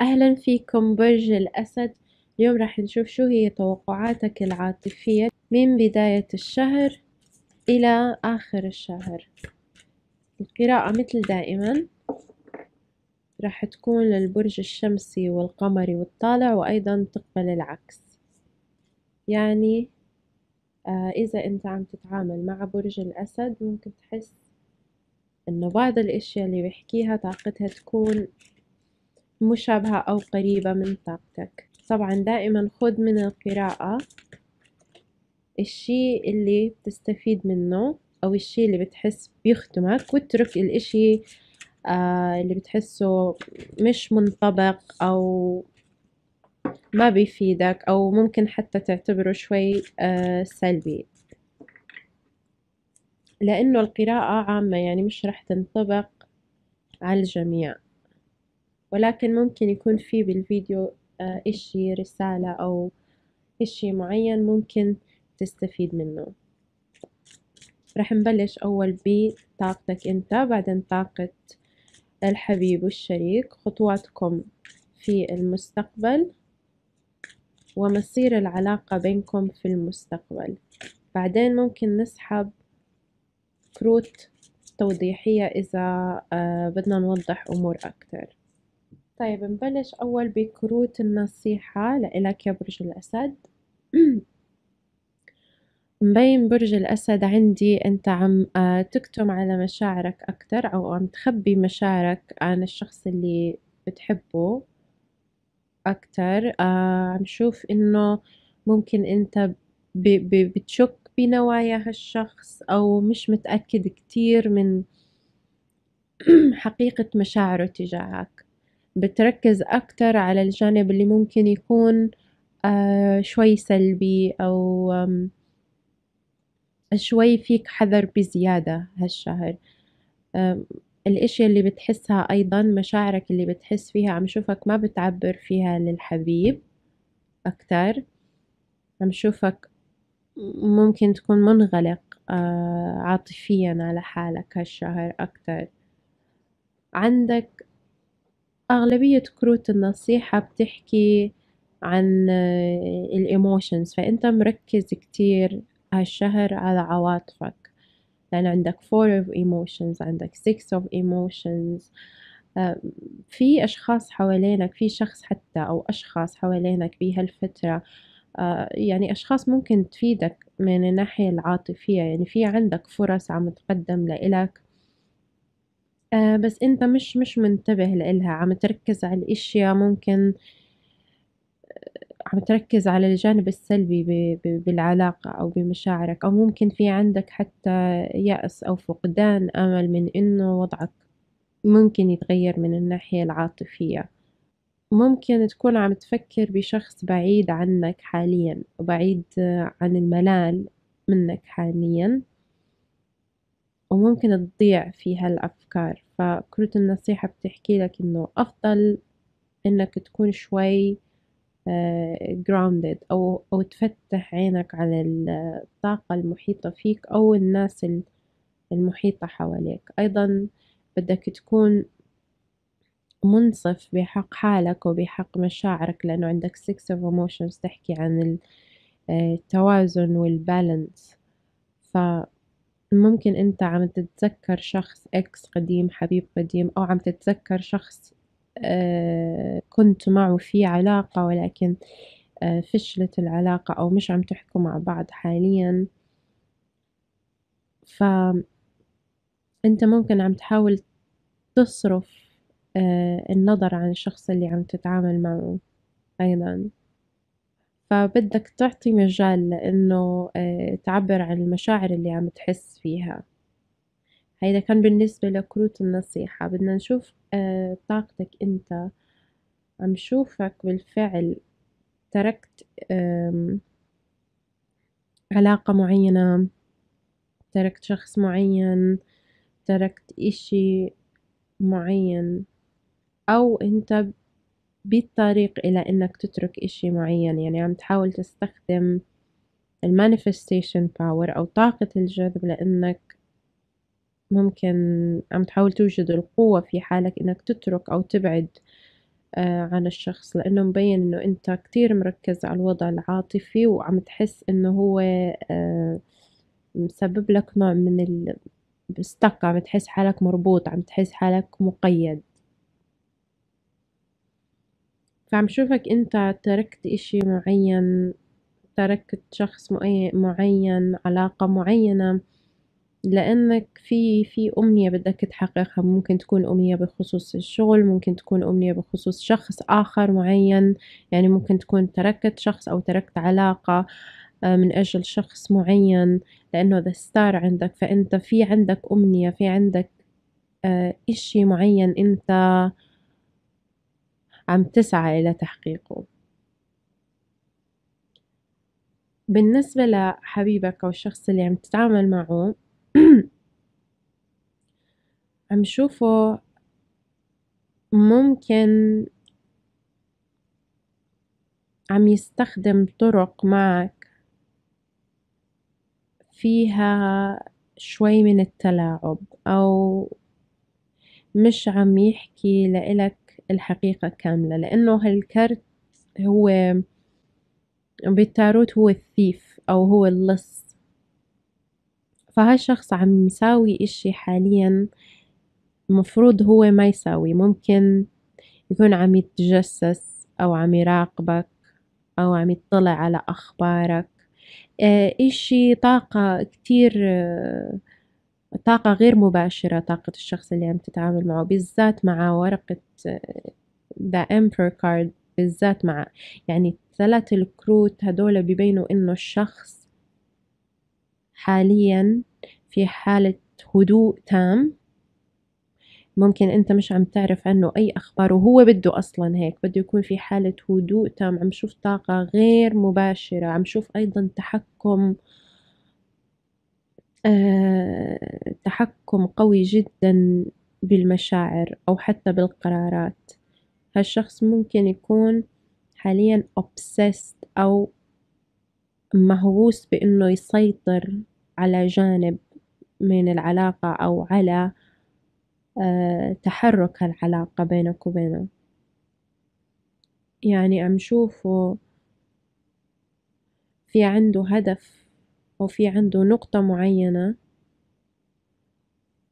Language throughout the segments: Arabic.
أهلا فيكم برج الأسد اليوم راح نشوف شو هي توقعاتك العاطفية من بداية الشهر إلى آخر الشهر القراءة مثل دائما راح تكون للبرج الشمسي والقمري والطالع وأيضا تقبل العكس يعني آه إذا أنت عم تتعامل مع برج الأسد ممكن تحس إنه بعض الأشياء اللي بيحكيها طاقتها تكون مشابهة أو قريبة من طاقتك طبعا دائما خد من القراءة الشي اللي بتستفيد منه أو الشي اللي بتحس بيخدمك واترك الإشي آه، اللي بتحسه مش منطبق أو ما بيفيدك أو ممكن حتى تعتبره شوي آه، سلبي لأنه القراءة عامة يعني مش رح تنطبق على الجميع ولكن ممكن يكون في بالفيديو آه، إشي رسالة أو إشي معين ممكن تستفيد منه رح نبلش أول بطاقتك أنت بعدين طاقة الحبيب والشريك خطواتكم في المستقبل ومصير العلاقة بينكم في المستقبل بعدين ممكن نسحب كروت توضيحية إذا آه، بدنا نوضح أمور أكثر طيب نبلش أول بكروت النصيحة لإلك يا برج الأسد مبين برج الأسد عندي أنت عم آه، تكتم على مشاعرك أكتر أو عم تخبي مشاعرك عن الشخص اللي بتحبه أكتر آه، عم شوف إنه ممكن أنت بتشك بنوايا هالشخص أو مش متأكد كتير من حقيقة مشاعره تجاهك بتركز أكتر على الجانب اللي ممكن يكون آه، شوي سلبي أو شوي فيك حذر بزيادة هالشهر الاشياء اللي بتحسها ايضا مشاعرك اللي بتحس فيها عم شوفك ما بتعبر فيها للحبيب اكتر عم شوفك ممكن تكون منغلق آه، عاطفيا على حالك هالشهر اكتر عندك أغلبية كروت النصيحة بتحكي عن آه، الإيموشنز فأنت مركز كتير هالشهر على عواطفك لأن عندك four of emotions عندك six of emotions آه، في أشخاص حوالينك في شخص حتى أو أشخاص حوالينك بهالفترة آه، يعني أشخاص ممكن تفيدك من الناحية العاطفية يعني في عندك فرص عم تقدم لإلك آه، بس أنت مش مش منتبه لإلها، عم تركّز على الاشياء ممكن عم تركّز على الجانب السلبي ب بالعلاقة أو بمشاعرك أو ممكن في عندك حتى يأس أو فقدان أمل من إنه وضعك ممكن يتغيّر من الناحية العاطفية، ممكن تكون عم تفكّر بشخص بعيد عنك حاليًا، وبعيد عن المَلَال منّك حاليًا. وممكن تضيع في هالأفكار فكرة النصيحة بتحكي لك إنه أفضل إنك تكون شوي آه، grounded أو أو تفتح عينك على الطاقة المحيطة فيك أو الناس المحيطة حواليك أيضا بدك تكون منصف بحق حالك وبحق مشاعرك لأنه عندك six of emotions تحكي عن آه، التوازن والبالانس ف ممكن أنت عم تتذكر شخص إكس قديم حبيب قديم أو عم تتذكر شخص آه، كنت معه في علاقة ولكن آه، فشلت العلاقة أو مش عم تحكوا مع بعض حاليا ف أنت ممكن عم تحاول تصرف آه، النظر عن الشخص اللي عم تتعامل معه أيضا فبدك تعطي مجال لإنه آه، تعبر عن المشاعر اللي عم تحس فيها هيدا كان بالنسبة لكروت النصيحة بدنا نشوف آه، طاقتك انت عم شوفك بالفعل تركت علاقة معينة تركت شخص معين تركت اشي معين او انت بالطريق إلى إنك تترك إشي معين يعني عم تحاول تستخدم المانيفستيشن باور أو طاقة الجذب لأنك ممكن عم تحاول توجد القوة في حالك إنك تترك أو تبعد آه، عن الشخص لأنه مبين إنه أنت كتير مركز على الوضع العاطفي وعم تحس إنه هو آه، مسبب لك نوع من ال... بستقى عم تحس حالك مربوط عم تحس حالك مقيد فعم شوفك انت تركت اشي معين تركت شخص معين علاقة معينة لأنك في في أمنية بدك تحققها ممكن تكون أمنية بخصوص الشغل ممكن تكون أمنية بخصوص شخص آخر معين يعني ممكن تكون تركت شخص أو تركت علاقة آه، من أجل شخص معين لأنه ذا ستار عندك فأنت في عندك أمنية في عندك آه، إشي معين أنت عم تسعى إلى تحقيقه بالنسبة لحبيبك أو الشخص اللي عم تتعامل معه عم شوفه ممكن عم يستخدم طرق معك فيها شوي من التلاعب أو مش عم يحكي لإلك الحقيقة كاملة لأنه هالكرت هو بالتاروت هو الثيف أو هو اللص فهالشخص عم يساوي إشي حاليا المفروض هو ما يساوي ممكن يكون عم يتجسس أو عم يراقبك أو عم يطلع على أخبارك إيه، إشي طاقة كتير طاقة غير مباشرة طاقة الشخص اللي عم تتعامل معه بالذات مع ورقة ذا امبر كارد بالذات مع يعني ثلاث الكروت هدول بيبينوا انه الشخص حاليا في حالة هدوء تام ممكن انت مش عم تعرف عنه اي اخبار وهو بده اصلا هيك بده يكون في حالة هدوء تام عم شوف طاقة غير مباشرة عم شوف ايضا تحكم آه آه، تحكم قوي جدا بالمشاعر أو حتى بالقرارات هالشخص ممكن يكون حاليا obsessed أو مهووس بأنه يسيطر على جانب من العلاقة أو على آه، تحرك هالعلاقة بينك وبينه يعني عم شوفه في عنده هدف أو في عنده نقطة معينة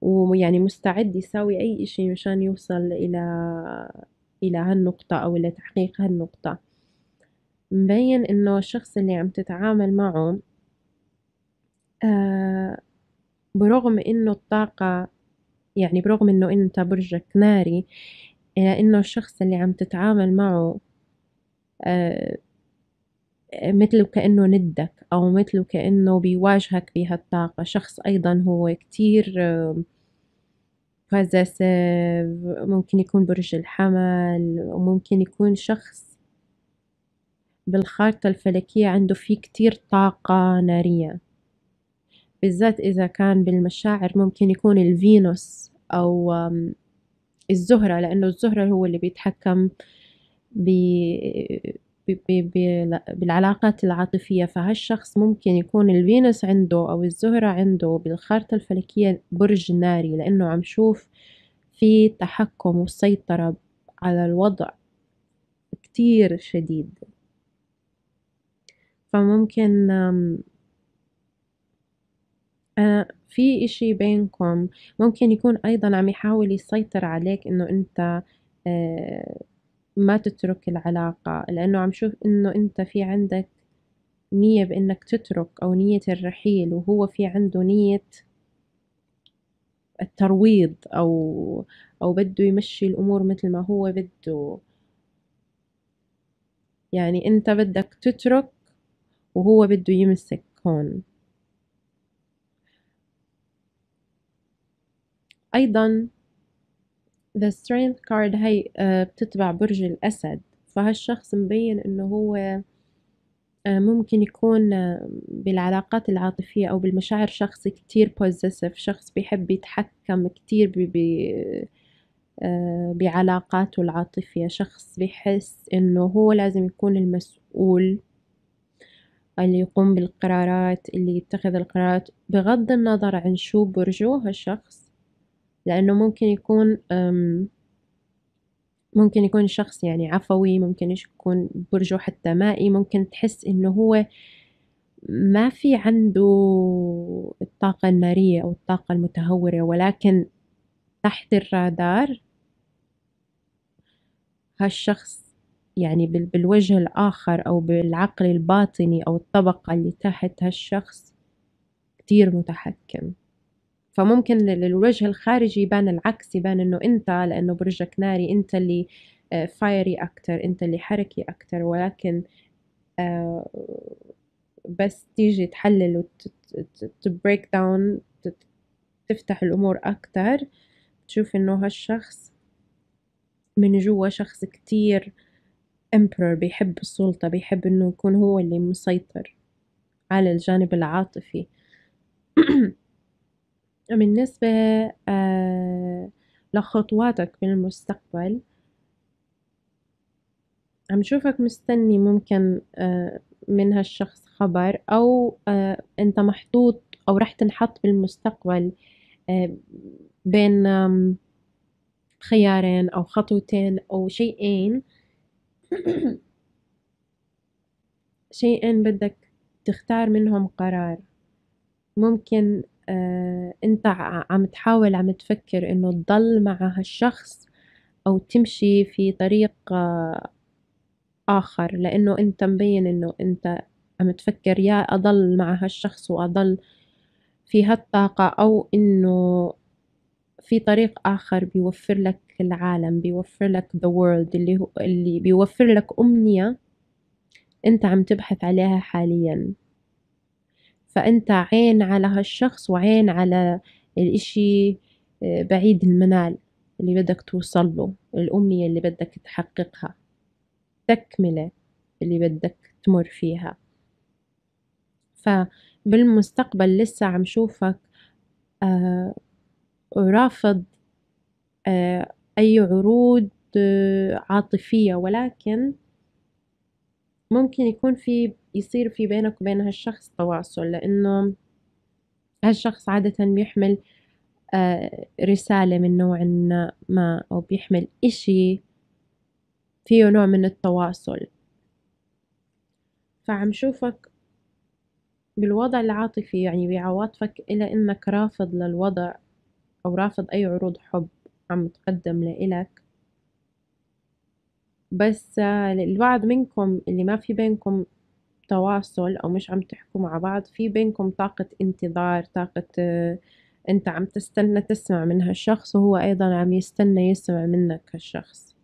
ويعني مستعد يساوي أي إشي مشان يوصل إلى إلى هالنقطة أو إلى تحقيق هالنقطة مبين إنه الشخص اللي عم تتعامل معه آه برغم إنه الطاقة يعني برغم إنه أنت برجك ناري إلا إنه الشخص اللي عم تتعامل معه آه مثل كأنه ندك أو مثل كأنه بيواجهك بهالطاقة شخص أيضا هو كتير بوزيسيف ممكن يكون برج الحمل وممكن يكون شخص بالخارطة الفلكية عنده فيه كتير طاقة نارية بالذات إذا كان بالمشاعر ممكن يكون الفينوس أو الزهرة لأنه الزهرة هو اللي بيتحكم بالعلاقات العاطفية فهالشخص ممكن يكون الفينوس عنده أو الزهرة عنده بالخارطة الفلكية برج ناري لأنه عم شوف في تحكم وسيطرة على الوضع كتير شديد فممكن في إشي بينكم ممكن يكون أيضا عم يحاول يسيطر عليك إنه أنت آه، ما تترك العلاقة لأنه عم شوف إنه أنت في عندك نية بإنك تترك أو نية الرحيل وهو في عنده نية الترويض أو أو بده يمشي الأمور مثل ما هو بده يعني أنت بدك تترك وهو بده يمسك هون أيضا ذا سترينث كارد هي آه، بتتبع برج الأسد فهالشخص مبين إنه هو آه، ممكن يكون آه، بالعلاقات العاطفية أو بالمشاعر شخص كتير possessive شخص بيحب يتحكم كتير بي بي بعلاقاته العاطفية شخص بيحس إنه هو لازم يكون المسؤول اللي يقوم بالقرارات اللي يتخذ القرارات بغض النظر عن شو برجه هالشخص لأنه ممكن يكون ممكن يكون شخص يعني عفوي ممكن يكون برجه حتى مائي ممكن تحس إنه هو ما في عنده الطاقة النارية أو الطاقة المتهورة ولكن تحت الرادار هالشخص يعني بالوجه الآخر أو بالعقل الباطني أو الطبقة اللي تحت هالشخص كتير متحكم فممكن للوجه الخارجي يبان العكس يبان انه انت لانه برجك ناري انت اللي فايري آه، اكتر انت اللي حركي اكتر ولكن آه، بس تيجي تحلل وتبريك داون تفتح الامور اكتر تشوف انه هالشخص من جوا شخص كتير امبرور بيحب السلطة بيحب انه يكون هو اللي مسيطر على الجانب العاطفي بالنسبة آه، لخطواتك بالمستقبل عم شوفك مستني ممكن آه، من هالشخص خبر أو آه، أنت محطوط أو رح تنحط بالمستقبل بين خيارين أو خطوتين أو شيئين شيئين بدك تختار منهم قرار ممكن آه، انت عم تحاول عم تفكر انه تضل مع هالشخص او تمشي في طريق آه، اخر لانه انت مبين انه انت عم تفكر يا اضل مع هالشخص واضل في هالطاقة او انه في طريق آخر بيوفر لك العالم بيوفر لك the world اللي هو اللي بيوفر لك أمنية أنت عم تبحث عليها حالياً فأنت عين على هالشخص وعين على الإشي آه، بعيد المنال اللي بدك توصل له الأمنية اللي بدك تحققها تكملة اللي بدك تمر فيها فبالمستقبل لسه عم شوفك آه رافض آه أي عروض آه عاطفية ولكن ممكن يكون في يصير في بينك وبين هالشخص تواصل لأنه هالشخص عادة بيحمل آه، رسالة من نوع ما أو بيحمل إشي فيه نوع من التواصل فعم شوفك بالوضع العاطفي يعني بعواطفك إلى إنك رافض للوضع أو رافض أي عروض حب عم تقدم لإلك بس البعض منكم اللي ما في بينكم تواصل أو مش عم تحكوا مع بعض في بينكم طاقة انتظار طاقة آه، أنت عم تستنى تسمع من هالشخص وهو أيضا عم يستنى يسمع منك هالشخص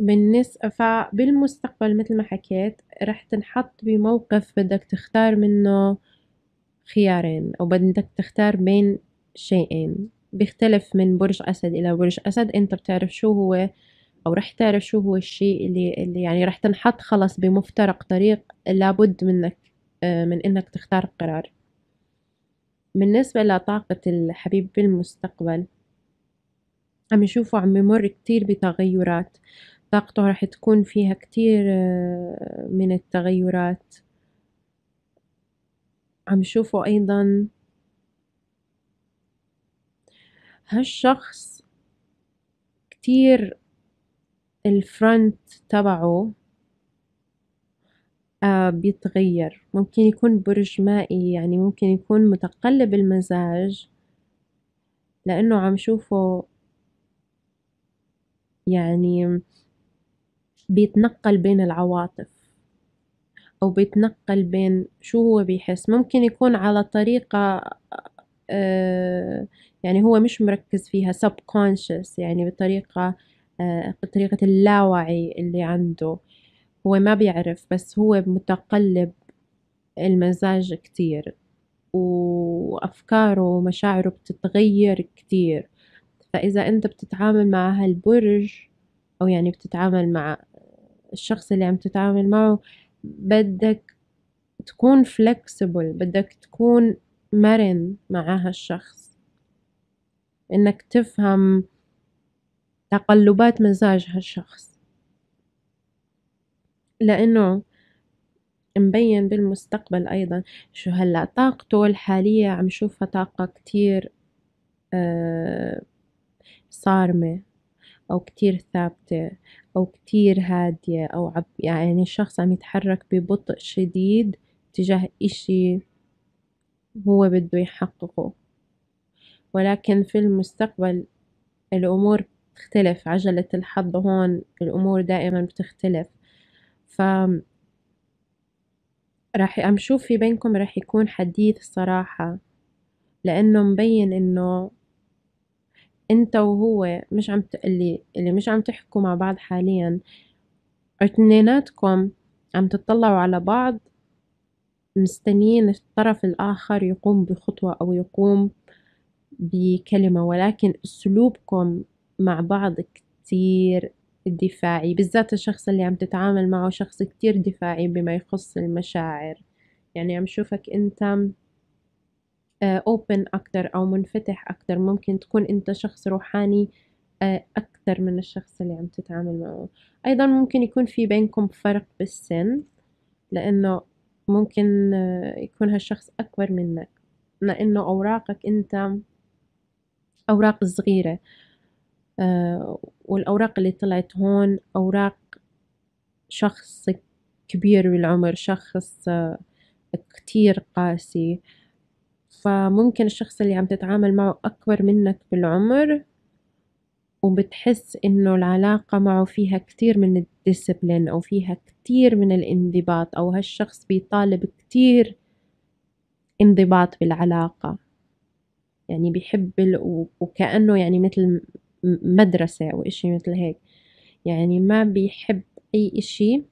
بالنسبة فبالمستقبل مثل ما حكيت رح تنحط بموقف بدك تختار منه خيارين أو بدك تختار بين شيئين بيختلف من برج أسد إلى برج أسد أنت بتعرف شو هو أو رح تعرف شو هو الشيء اللي, اللي يعني رح تنحط خلص بمفترق طريق لابد منك آه، من إنك تختار قرار بالنسبة لطاقة الحبيب بالمستقبل عم يشوفه عم يمر كتير بتغيرات طاقته راح تكون فيها كتير آه، من التغيرات عم يشوفه أيضا هالشخص كتير الفرونت تبعه آه بيتغير ممكن يكون برج مائي يعني ممكن يكون متقلب المزاج لأنه عم شوفه يعني بيتنقل بين العواطف أو بيتنقل بين شو هو بيحس ممكن يكون على طريقة آه يعني هو مش مركز فيها subconscious يعني بطريقة بطريقة آه، اللاوعي اللي عنده هو ما بيعرف بس هو متقلب المزاج كتير وأفكاره ومشاعره بتتغير كتير فإذا أنت بتتعامل مع هالبرج أو يعني بتتعامل مع الشخص اللي عم تتعامل معه بدك تكون flexible بدك تكون مرن مع هالشخص إنك تفهم تقلبات مزاج هالشخص لأنه مبين بالمستقبل أيضا شو هلأ طاقته الحالية عم شوفها طاقة كتير آه، صارمة أو كتير ثابتة أو كتير هادية أو عب يعني الشخص عم يتحرك ببطء شديد تجاه إشي هو بده يحققه ولكن في المستقبل الأمور بتختلف عجلة الحظ هون الأمور دائما بتختلف ف راح عم شوف في بينكم راح يكون حديث صراحة لأنه مبين إنه أنت وهو مش عم تقلي اللي اللي مش عم تحكوا مع بعض حاليا اتنيناتكم عم تطلعوا على بعض مستنيين الطرف الآخر يقوم بخطوة أو يقوم بكلمة ولكن أسلوبكم مع بعض كتير دفاعي بالذات الشخص اللي عم تتعامل معه شخص كتير دفاعي بما يخص المشاعر يعني عم شوفك أنت أوبن آه، أكتر أو منفتح أكتر ممكن تكون أنت شخص روحاني آه، أكتر من الشخص اللي عم تتعامل معه أيضا ممكن يكون في بينكم فرق بالسن لأنه ممكن آه، يكون هالشخص أكبر منك لأنه أوراقك أنت أوراق صغيرة آه، والأوراق اللي طلعت هون أوراق شخص كبير بالعمر شخص آه، كتير قاسي فممكن الشخص اللي عم تتعامل معه أكبر منك بالعمر وبتحس إنه العلاقة معه فيها كتير من الديسبلين أو فيها كتير من الانضباط أو هالشخص بيطالب كتير انضباط بالعلاقة يعني بيحب وكأنه يعني مثل مدرسة أو إشي مثل هيك يعني ما بيحب أي إشي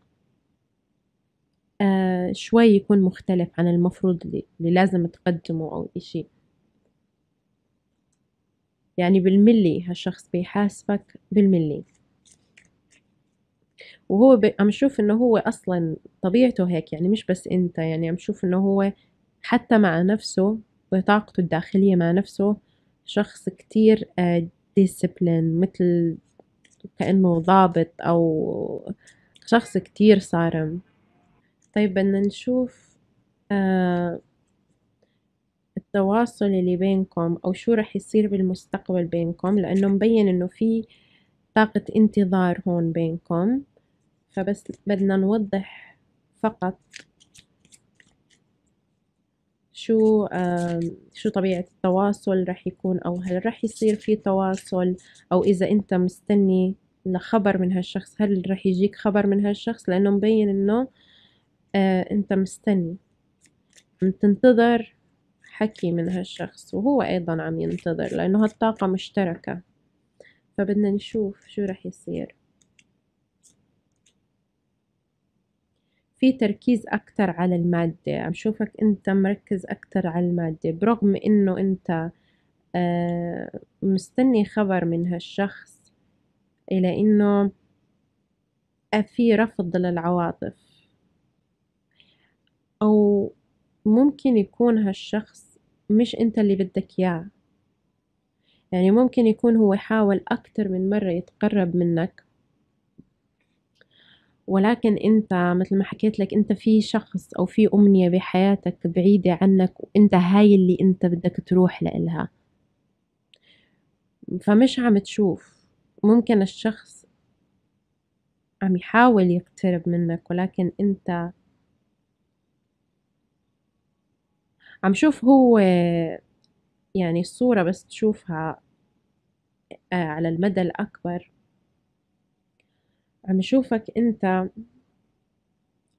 آه شوي يكون مختلف عن المفروض اللي, اللي لازم تقدمه أو إشي يعني بالملي هالشخص بيحاسبك بالملي وهو عم شوف انه هو اصلا طبيعته هيك يعني مش بس انت يعني عم شوف انه هو حتى مع نفسه بطاقته الداخلية مع نفسه شخص كتير ديسبلين آه، مثل كأنه ضابط أو شخص كتير صارم طيب بدنا نشوف آه، التواصل اللي بينكم أو شو رح يصير بالمستقبل بينكم لأنه مبين إنه في طاقة انتظار هون بينكم فبس بدنا نوضح فقط شو شو طبيعة التواصل رح يكون أو هل رح يصير في تواصل أو إذا أنت مستني لخبر من هالشخص هل رح يجيك خبر من هالشخص لأنه مبين إنه آه، أنت مستني عم تنتظر حكي من هالشخص وهو أيضا عم ينتظر لأنه هالطاقة مشتركة فبدنا نشوف شو رح يصير في تركيز أكتر على المادة عم شوفك أنت مركز أكتر على المادة برغم أنه أنت آه، مستني خبر من هالشخص إلى أنه آه، في رفض للعواطف أو ممكن يكون هالشخص مش أنت اللي بدك إياه يعني ممكن يكون هو حاول أكتر من مرة يتقرب منك ولكن انت مثل ما حكيت لك انت في شخص او في امنية بحياتك بعيدة عنك وانت هاي اللي انت بدك تروح لإلها فمش عم تشوف ممكن الشخص عم يحاول يقترب منك ولكن انت عم شوف هو يعني الصورة بس تشوفها آه، على المدى الأكبر عم يشوفك انت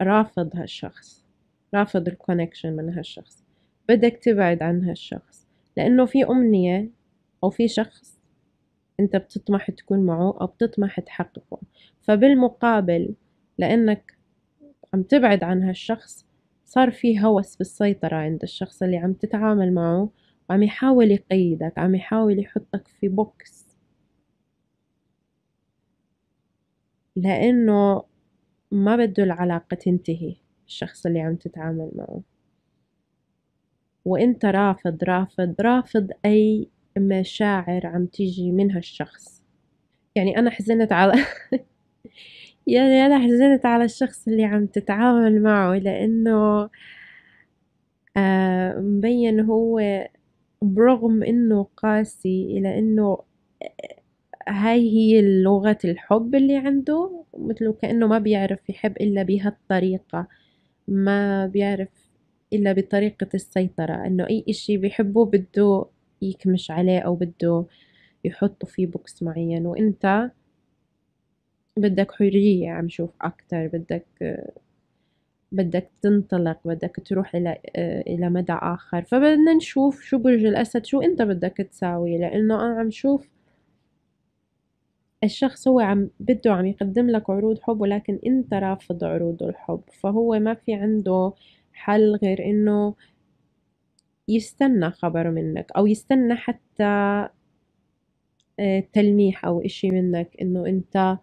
رافض هالشخص رافض الكونكشن من هالشخص بدك تبعد عن هالشخص لأنه في أمنية أو في شخص أنت بتطمح تكون معه أو بتطمح تحققه فبالمقابل لأنك عم تبعد عن هالشخص صار في هوس بالسيطرة عند الشخص اللي عم تتعامل معه وعم يحاول يقيدك عم يحاول يحطك في بوكس لأنه ما بده العلاقة تنتهي الشخص اللي عم تتعامل معه وانت رافض رافض رافض أي مشاعر عم تيجي من هالشخص يعني أنا حزنت على يعني أنا حزنت على الشخص اللي عم تتعامل معه لأنه آه مبين هو برغم إنه قاسي إلى إنه هاي هي لغة الحب اللي عنده مثل كأنه ما بيعرف يحب إلا بهالطريقة ما بيعرف إلا بطريقة السيطرة إنه أي إشي بيحبه بده يكمش عليه أو بده يحطه في بوكس معين وإنت بدك حرية عم شوف أكتر بدك بدك تنطلق بدك تروح إلى إلى مدى آخر فبدنا نشوف شو برج الأسد شو أنت بدك تساوي لأنه أنا عم شوف الشخص هو عم بده عم يقدم لك عروض حب ولكن انت رافض عروض الحب فهو ما في عنده حل غير انه يستنى خبر منك او يستنى حتى آه، تلميح او اشي منك انه انت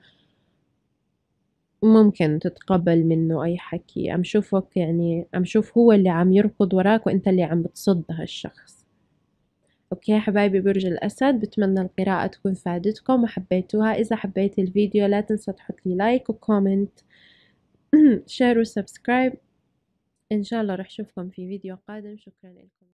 ممكن تتقبل منه اي حكي عم شوفك يعني عم شوف هو اللي عم يركض وراك وانت اللي عم بتصد هالشخص اوكي حبايبي برج الاسد بتمنى القراءة تكون فادتكم وحبيتوها اذا حبيت الفيديو لا تنسى تحط لي لايك وكومنت شير وسبسكرايب ان شاء الله رح اشوفكم في فيديو قادم شكرا لكم